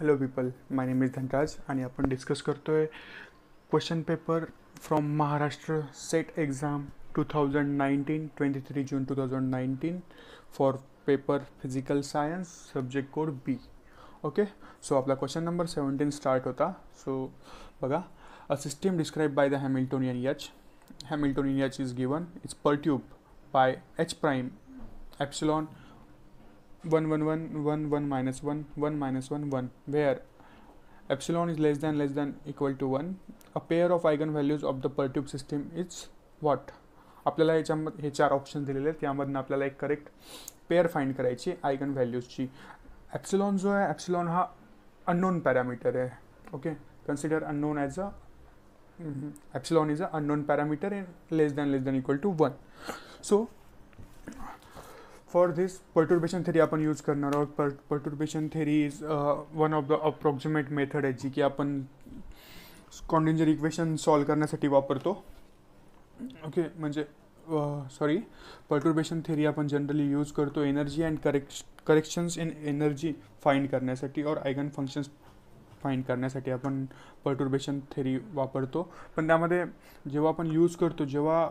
Hello people my name is Dhanraj आणि आपण discuss करतो आहे question paper from Maharashtra SET exam two thousand nineteen twenty three June two thousand nineteen for paper physical science subject code B okay so आपला question number seventeen start होता so बघा a system describe by the Hamiltonian H Hamiltonian H is given it's perturbed by H prime epsilon one one one one one minus one one minus one one where where is less than less than equal to one a pair of eigenvalues of the perturb system is what आपल्याला याच्यामध्ये हे चार option दिलेले आहेत त्यामधनं आपल्याला एक correct pair find करायची आयगन व्हॅल्यूजची ॲप्सिलॉन जो आहे ॲप्सिलॉन हा अननोन पॅरामीटर आहे okay consider unknown as a epsilon is a unknown parameter in less than less than equal to one so for this perturbation theory आपण यूज करणार आहोत per perturbation theory is one of the approximate method आहे जी की आपण कॉन्डेंजर equation solve करण्यासाठी वापरतो okay म्हणजे सॉरी पर्टुर्बेशन थेरी आपण जनरली यूज करतो energy and correct corrections in energy find करण्यासाठी और आयगन फंक्शन्स फाईंड करण्यासाठी आपण पर्टुर्बेशन थेरी वापरतो पण त्यामध्ये जेव्हा आपण यूज करतो जेव्हा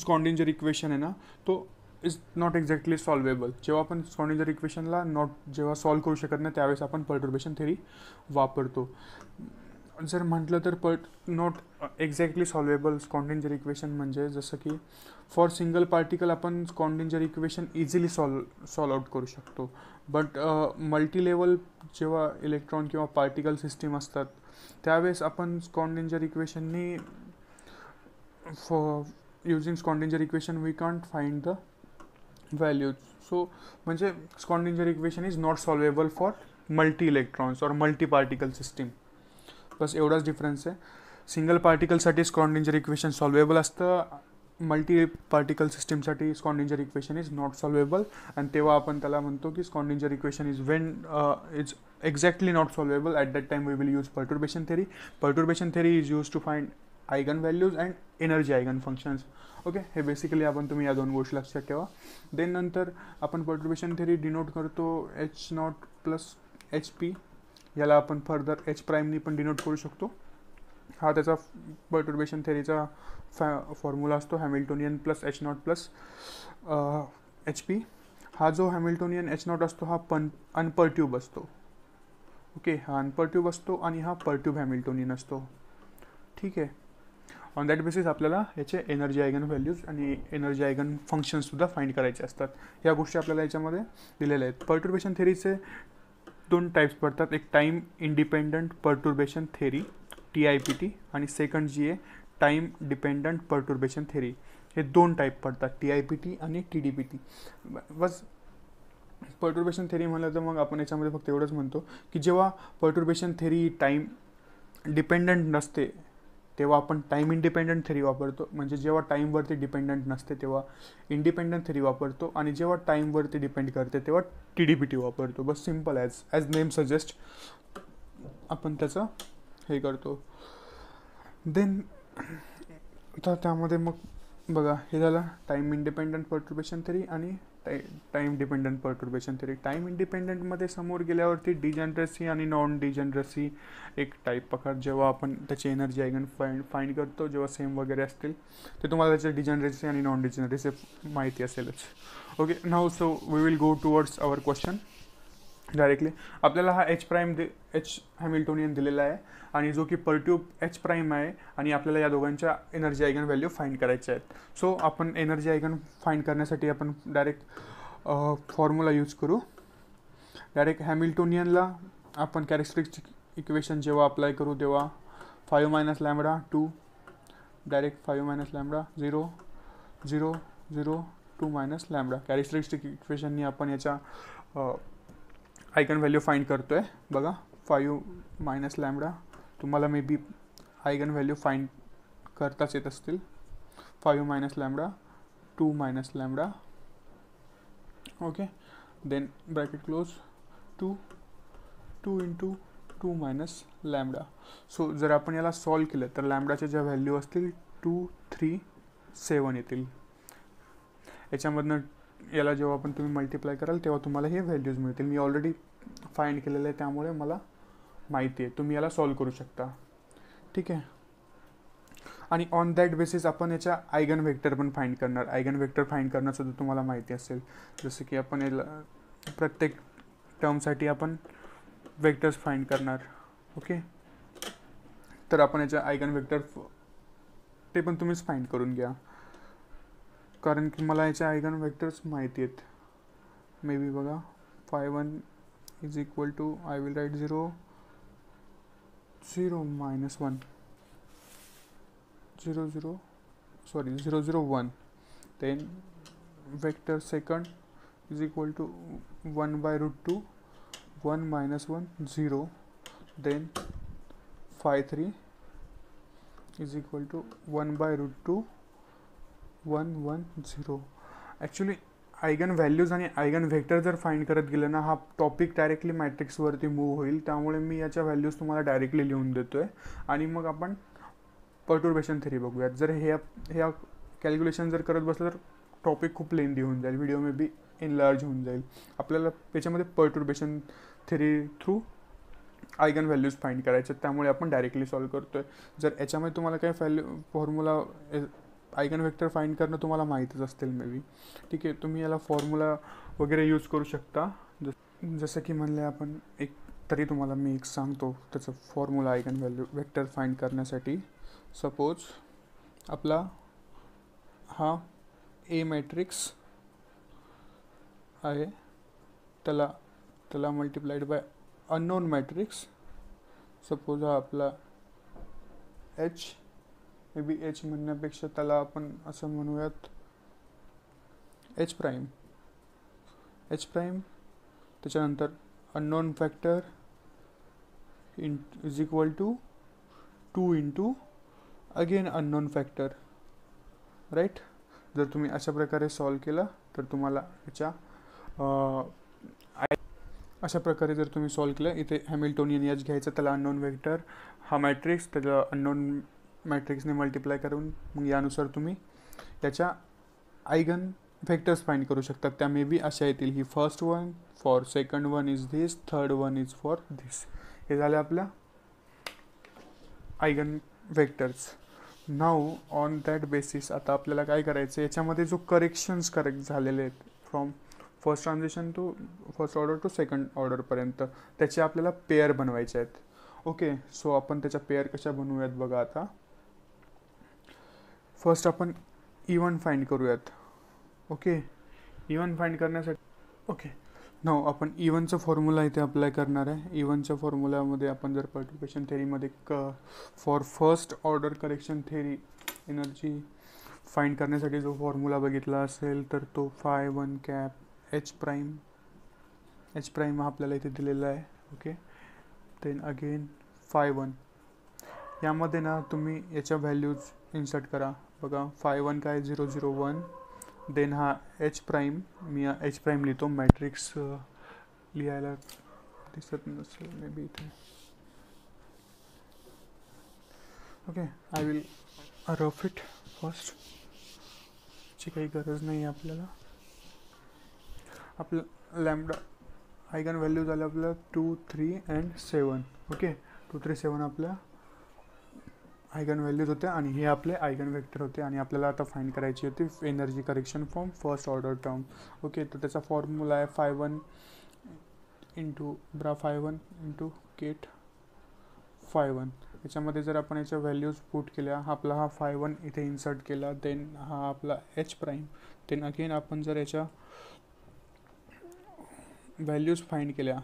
स्कॉन्डेंजर इक्वेशन आहे ना तो इज नॉट एक्झॅक्टली सॉल्वेबल जेव्हा आपण सॉनिजर इक्वेशनला नॉट जेव्हा सॉल्व करू शकत नाही त्यावेळेस आपण पर्टर्बेशन थेरी वापरतो जर म्हटलं तर pert not exactly solvable Schrodinger equation म्हणजे जसं की फॉर सिंगल पार्टिकल आपण Schrodinger equation easily solve solve out करू शकतो बट मल्टी लेवल जेव्हा इलेक्ट्रॉन किंवा पार्टिकल सिस्टीम असतात त्यावेळेस आपण स्कॉन्डेंजर इक्वेशननी for using Schrodinger equation we can't find the so म्हणजे Schrodinger equation is not solvable for multi electrons or multi particle system बस एवढाच डिफरन्स आहे सिंगल पार्टिकलसाठी स्कॉन्डेंजर इक्वेशन सॉल्वेबल असतं मल्टी पार्टिकल सिस्टीमसाठी Schrodinger equation is not solvable आणि तेव्हा आपण त्याला म्हणतो की Schrodinger equation is when is exactly not solvable at that time we will use perturbation theory perturbation theory is use to find eigenvalues and energy eigenfunctions okay हे basically आपण तुम्ही या दोन गोष्टी लक्षात ठेवा देन नंतर आपण पर्ट्युबेशन थेरी डिनोट करतो H naught plus H P याला आपण फर्दर एच प्राईमनी पण डिनोट करू शकतो हा त्याचा पर्ट्युबेशन थेरीचा फॅ फॉर्म्युला असतो Hamiltonian plus H naught plus H P हा जो हॅमिल्टोनियन एच नॉट असतो हा पन अनपर्ट्यूब असतो ओके हा अनपर्ट्यूब असतो आणि हा पर्ट्यूब हॅमिल्टोनियन असतो ठीक आहे ऑन दॅट बेसिस आपल्याला याचे एनर्जी आयगन व्हॅल्यूज आणि एनर्जी आयगन फंक्शन्ससुद्धा फाईंड करायचे असतात ह्या गोष्टी आपल्याला याच्यामध्ये दिलेल्या आहेत पर्टुर्बेशन थेरीचे दोन टाईप्स पडतात एक time independent perturbation theory T I P T आणि सेकंड जी आहे टाईम डिपेंडंट पर्टुर्बेशन थेरी हे दोन टाईप पडतात टी आय पी टी आणि टी डी पी टी बस पर्टुर्बेशन थेरी म्हणलं तर मग आपण याच्यामध्ये फक्त एवढंच म्हणतो की जेव्हा पर्टुर्बेशन थेरी टाईम डिपेंडंट नसते तेव्हा आपण टाईम इंडिपेंडंट थेरी वापरतो म्हणजे जेव्हा टाईमवरती डिपेंडंट नसते तेव्हा इंडिपेंडंट थेरी वापरतो आणि जेव्हा टाईमवरती डिपेंड करते तेव्हा टी डी पी टी वापरतो बस simple as as name suggest आपण त्याचं हे करतो देन तर त्यामध्ये मग बघा हे झालं टाईम इंडिपेंडंट पर्ट्रिब्युशन थेरी आणि टाई टाईम डिपेंडंट पर्टर्बेशन तरी टाईम इंडिपेंडंटमध्ये समोर गेल्यावरती डिजनरसी आणि नॉन डिजनरसी एक टाईप प्रकार जेव्हा आपण त्याची एनर्जी आयगन फाईंड फाईंड करतो जेव्हा सेम वगैरे असतील ते तुम्हाला त्याच्या डिजनरसी आणि नॉन डिजनरसी माहिती असेलच ओके नाव so we will go towards our question directly आपल्याला हा H prime the H Hamiltonian दिलेला आहे आणि जो की पर्ट्यूब एच प्राईम आहे आणि आपल्याला या दोघांच्या एनर्जी आयगन व्हॅल्यू फाईंड करायच्या आहेत सो आपण एनर्जी आयगन फाईंड करण्यासाठी आपण डायरेक्ट फॉर्म्युला यूज करू डायरेक्ट हॅमिल्टोनियनला आपण कॅरेक्टरिस्टिक इक्वेशन जेव्हा अप्लाय करू तेव्हा five minus lambda two direct five minus lambda zero zero zero two minus lambda characteristic इक्वेशननी आपण याच्या आयकन व्हॅल्यू फाईंड करतो आहे बघा फायू मायनस लॅमडा तुम्हाला maybe eigenvalue find करताच येत असतील five minus lambda two minus lambda okay then bracket close two two into two minus lambda so जर आपण याला सॉल्व केलं तर लॅमडाच्या ज्या व्हॅल्यू असतील टू थ्री सेवन येतील याच्यामधनं याला जेव्हा आपण तुम्ही मल्टिप्लाय कराल तेव्हा तुम्हाला हे व्हॅल्यूज मिळतील मी ऑलरेडी फाइंड केलेलं आहे त्यामुळे मला माहिती आहे तुम्ही याला सॉल्व करू शकता ठीक आहे आणि ऑन दॅट बेसिस आपण याच्या आयगन व्हेक्टर पण फाईंड करणार आयगन व्हेक्टर फाईंड करणारसुद्धा तुम्हाला माहिती असेल जसं की आपण याला प्रत्येक टर्मसाठी आपण वेक्टर्स फाईंड करणार ओके तर आपण याच्या आयगन व्हेक्टर ते पण तुम्हीच फाईंड करून घ्या कारण की मला याच्या आयगन वेक्टर्स माहिती आहेत मे बी बघा phi one is equal to I will write 0 0 minus 1 0 0 sorry 0 0 1 then vector second is equal to 1 by root 2 1 minus 1 0 then phi 3 is equal to 1 by root 2 1 1 0 actually eigenvalues आणि eigenvector जर find करत गेलं ना हा topic directly मॅट्रिक्सवरती move होईल त्यामुळे मी याच्या values तुम्हाला डायरेक्टली लिहून देतो आहे आणि मग आपण पर्टुर्बेशन थेरी बघूयात जर हे ह्या कॅल्क्युलेशन जर करत बसलं तर टॉपिक खूप लेंदी होऊन जाईल व्हिडिओ मे बी इनलार्ज होऊन जाईल आपल्याला याच्यामध्ये perturbation theory through eigenvalues find करायच्यात त्यामुळे आपण डायरेक्टली सॉल्व करतो आहे जर याच्यामध्ये तुम्हाला काही value formula eigen vector find करणं तुम्हाला माहीतच असतील मे बी ठीक आहे तुम्ही याला फॉर्म्युला वगैरे यूज करू शकता जसं की म्हणले आपण एक तरी तुम्हाला मी एक सांगतो त्याचं formula eigen value vector find करण्यासाठी सपोज आपला हा ए मॅट्रिक्स आहे त्याला त्याला multiplied by unknown matrix suppose हा आपला एच मे बी एच म्हणण्यापेक्षा त्याला आपण असं म्हणूयात एच प्राईम एच प्राईम त्याच्यानंतर unknown factor in is equal to two into again unknown factor right जर तुम्ही अशा प्रकारे सॉल्व केला तर तुम्हाला याच्या अशा प्रकारे जर तुम्ही सॉल्व केलं इथे हॅमिल्टोनियन याच घ्यायचं त्याला अननोन व्हेक्टर हा मॅट्रिक्स त्याचा अननोन मॅट्रिक्सने मल्टिप्लाय करून मग यानुसार तुम्ही त्याच्या आयगन व्हेक्टर्स फाईंड करू शकता त्या मे बी अशा येतील ही first one for second one is this third one is for this हे झालं आपल्या eigen vectors now on that basis आता आपल्याला काय करायचं याच्यामध्ये जो करेक्शन्स करेक्ट झालेले आहेत from first transaction to first order to second ऑर्डरपर्यंत त्याचे आपल्याला पेअर बनवायचे आहेत ओके सो आपण त्याच्या पेअर कशा बनवूयात बघा आता फर्स्ट आपण इवन e फाईंड करूयात ओके इवन फाईंड करण्यासाठी ओके नो आपण इवनचा e फॉर्म्युला इथे अप्लाय करणार आहे इवनच्या e फॉर्म्युलामध्ये आपण जर पर्टिक्युलेशन थेरीमध्ये क for first order correction theory energy find करण्यासाठी जो फॉर्म्युला बघितला असेल तर तो phi one cap H prime H prime हा आपल्याला इथे दिलेला आहे okay then again phi one यामध्ये ना तुम्ही याच्या व्हॅल्यूज इन्सर्ट करा बघा फाय वन काय झिरो झिरो वन देन हा एच प्राईम मी एच प्राईम लिहितो मॅट्रिक्स लिहायला दिसत नसेल मे बी इथे okay I will rough it first ची काही गरज नाही आहे आपल्याला आपलं लॅमडा आयगन व्हॅल्यू झालं आपलं two three and seven okay two three seven आपल्या आयगन व्हॅल्यूज होते आणि हे आपले आयगन वेक्टर होते आणि आपल्याला आता फाईंड करायची होती energy correction form first order term okay तर त्याचा फॉर्म्युला आहे phi one into bra phi one into ket phi one याच्यामध्ये जर आपण याच्या व्हॅल्यूज पुट केल्या आपला हा फाय वन इथे इन्सर्ट केला देन हा आपला एच प्राईम देन अगेन आपण जर याच्या व्हॅल्यूज फाईंड केल्या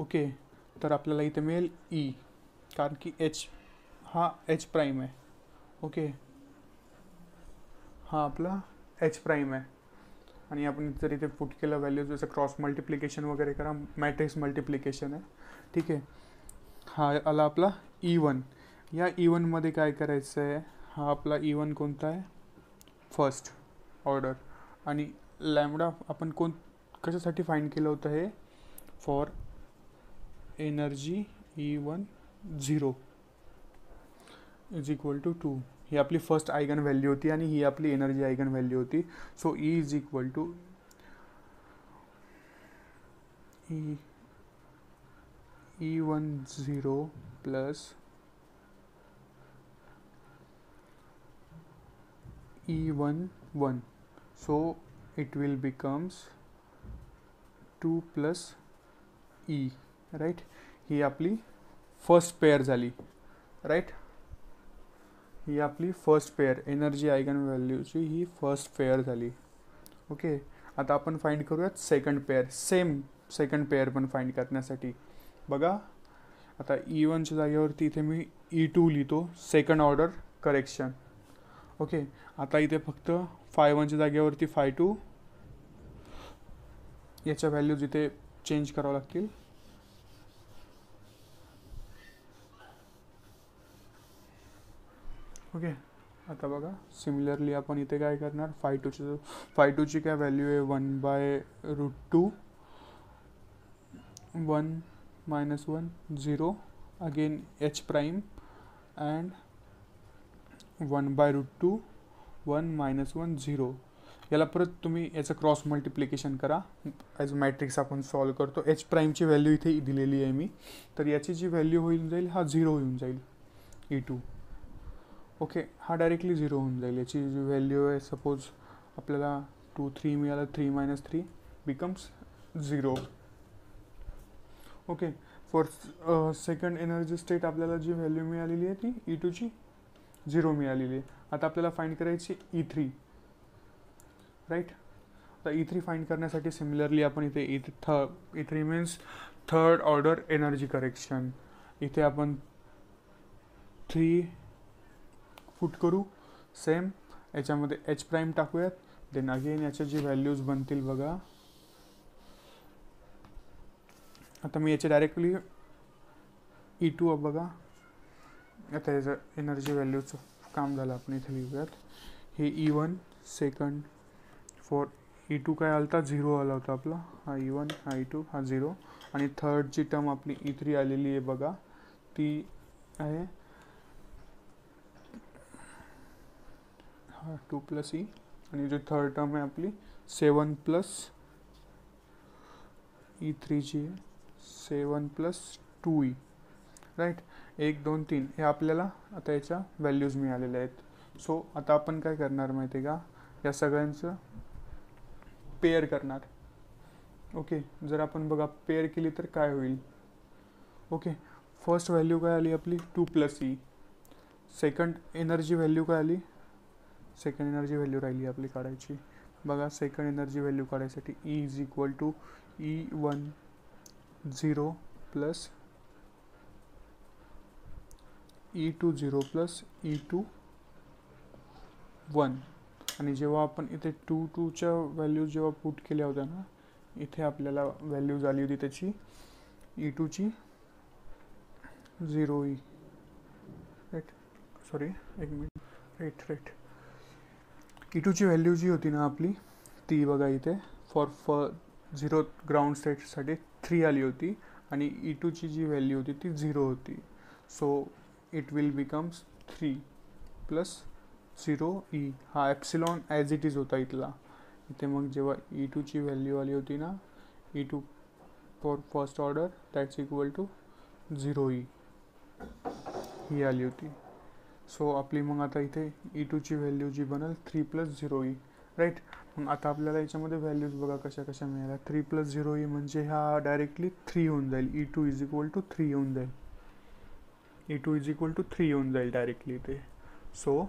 ओके तर आपल्याला इथे मिळेल ई e. कारण की एच हा एच प्राईम आहे ओके हा आपला एच प्राईम आहे आणि आपण जर इथे पुट केलं व्हॅल्यू जसं क्रॉस मल्टिप्लिकेशन वगैरे करा मॅट्रिक्स मल्टिप्लिकेशन आहे ठीक आहे हा आला आपला ई e वन या ई e वनमध्ये काय करायचं आहे हा आपला ई e वन कोणता आहे फर्स्ट ऑर्डर आणि लॅमडा आपण कोण कशासाठी फाईंड केलं होतं हे for energy E one zero is equal to two ही आपली फर्स्ट आयगन व्हॅल्यू होती आणि ही आपली एनर्जी आयगन व्हॅल्यू होती so E is equal to E E one zero plus E one one so it will becomes two plus E right ही आपली first pair झाली राईट ही आपली फर्स्ट पेअर एनर्जी आयगन व्हॅल्यूची ही first pair झाली okay आता आपण फाइंड करूयात second pair same second pair पण फाईंड करण्यासाठी बघा आता ई e वनच्या जागेवरती इथे मी ई e टू लिहितो सेकंड ऑर्डर करेक्शन ओके आता इथे फक्त फाय वनच्या जागेवरती फाय टू याच्या व्हॅल्यूज इथे चेंज करावं लागतील ओके आता बघा सिमिलरली आपण इथे काय करणार फाय टूची फाय टूची काय व्हॅल्यू आहे one by root two one minus one zero again H prime and one by root two one minus one zero याला परत तुम्ही याचं क्रॉस मल्टिप्लिकेशन करा ॲज मॅट्रिक्स आपण सॉल्व करतो एच प्राईमची व्हॅल्यू इथे दिलेली आहे मी तर याची जी व्हॅल्यू होईल जाईल हा झिरो होऊन जाईल ई e टू ओके हा डायरेक्टली झिरो होऊन जाईल याची जी व्हॅल्यू आहे सपोज आपल्याला टू थ्री मिळालं three minus three becomes zero okay for second energy state आपल्याला जी व्हॅल्यू मिळालेली आहे ती ई टूची झिरो मिळालेली आहे आता आपल्याला फाईंड करायची ई थ्री राईट आता ई थ्री फाईंड करण्यासाठी सिमिलरली आपण इथे ई थ E three means third order energy correction इथे आपण थ्री फूट करू सेम याच्यामध्ये एच प्राईम टाकूयात देन अगेन याच्या जी व्हॅल्यूज बनतील बघा आता मी याचे डायरेक्टली ई टू बघा आता याचं एनर्जी व्हॅल्यूचं काम झालं आपण इथे लिहूयात हे E one second four E two काय आला होता झिरो आला होता आपला हा ई e वन हा ई e टू हा झिरो आणि जी टर्म आपली ई e थ्री आलेली आहे बघा ती आहे हा टू प्लस ई आणि जी थर्ड टर्म आहे आपली सेवन प्लस ई थ्री जी आहे seven plus two E right एक दोन तीन हे आपल्याला आता याच्या व्हॅल्यूज मिळालेल्या आहेत सो आता आपण काय करणार माहिती आहे का या सगळ्यांचं पेअर करणार ओके जर आपण बघा पेअर केली तर काय होईल ओके फर्स्ट व्हॅल्यू काय आली आपली two plus E second energy value काय आली सेकंड एनर्जी व्हॅल्यू राहिली आपली काढायची बघा सेकंड एनर्जी व्हॅल्यू काढायसाठी E is equal to E one zero plus E two zero plus E two one आणि जेव्हा आपण इथे टू टूच्या व्हॅल्यूज जेव्हा पुट केल्या होत्या ना इथे आपल्याला व्हॅल्यूज आली होती त्याची ई टूची झिरो ई राईट सॉरी एक मिनिट राईट राईट ई टूची व्हॅल्यू जी होती ना आपली ती बघा इथे फॉर फ झिरो ग्राउंड स्टेटसाठी थ्री आली होती आणि ई e टूची जी व्हॅल्यू होती ती झिरो होती so it will becomes three plus zero E हा ॲप्सिलॉन ॲज इट इज होता इथला इथे मग जेव्हा ई टूची व्हॅल्यू आली होती ना E two for first order that's equal to zero E ही आली होती सो आपली मग आता इथे ई टूची व्हॅल्यू जी बनेल three plus zero E right मग आता आपल्याला याच्यामध्ये व्हॅल्यूज बघा कशा कशा मिळाल्या थ्री प्लस झिरो ई म्हणजे हा डायरेक्टली थ्री होऊन जाईल E two is equal to three होऊन जाईल E two is equal to three होऊन जाईल डायरेक्टली इथे सो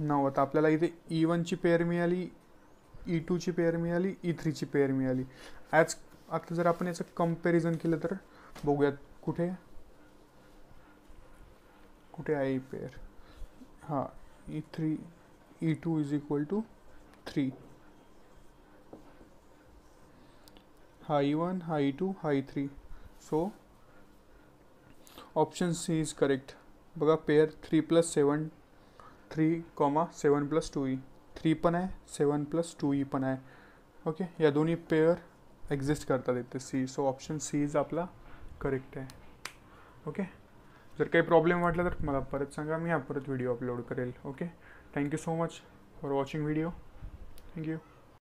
नाव आता आपल्याला इथे ई वनची पेअर मिळाली ई टूची पेअर मिळाली ई थ्रीची पेअर मिळाली ॲज आता जर आपण याचं कम्पॅरिझन केलं तर बघूयात कुठे कुठे आहे ई पेअर हां E three E two is equal to three हा ई e वन e हा ई e टू हा E three so option C is correct बघा pair three plus seven three comma seven plus two E three पण आहे seven plus two E पण आहे okay या दोन्ही पेअर एक्झिस्ट करतात येते C so option C is आपला करेक्ट आहे ओके जर काही प्रॉब्लेम वाटला तर मला परत सांगा मी हा परत व्हिडिओ अपलोड करेल okay thank you so much for watching video thank you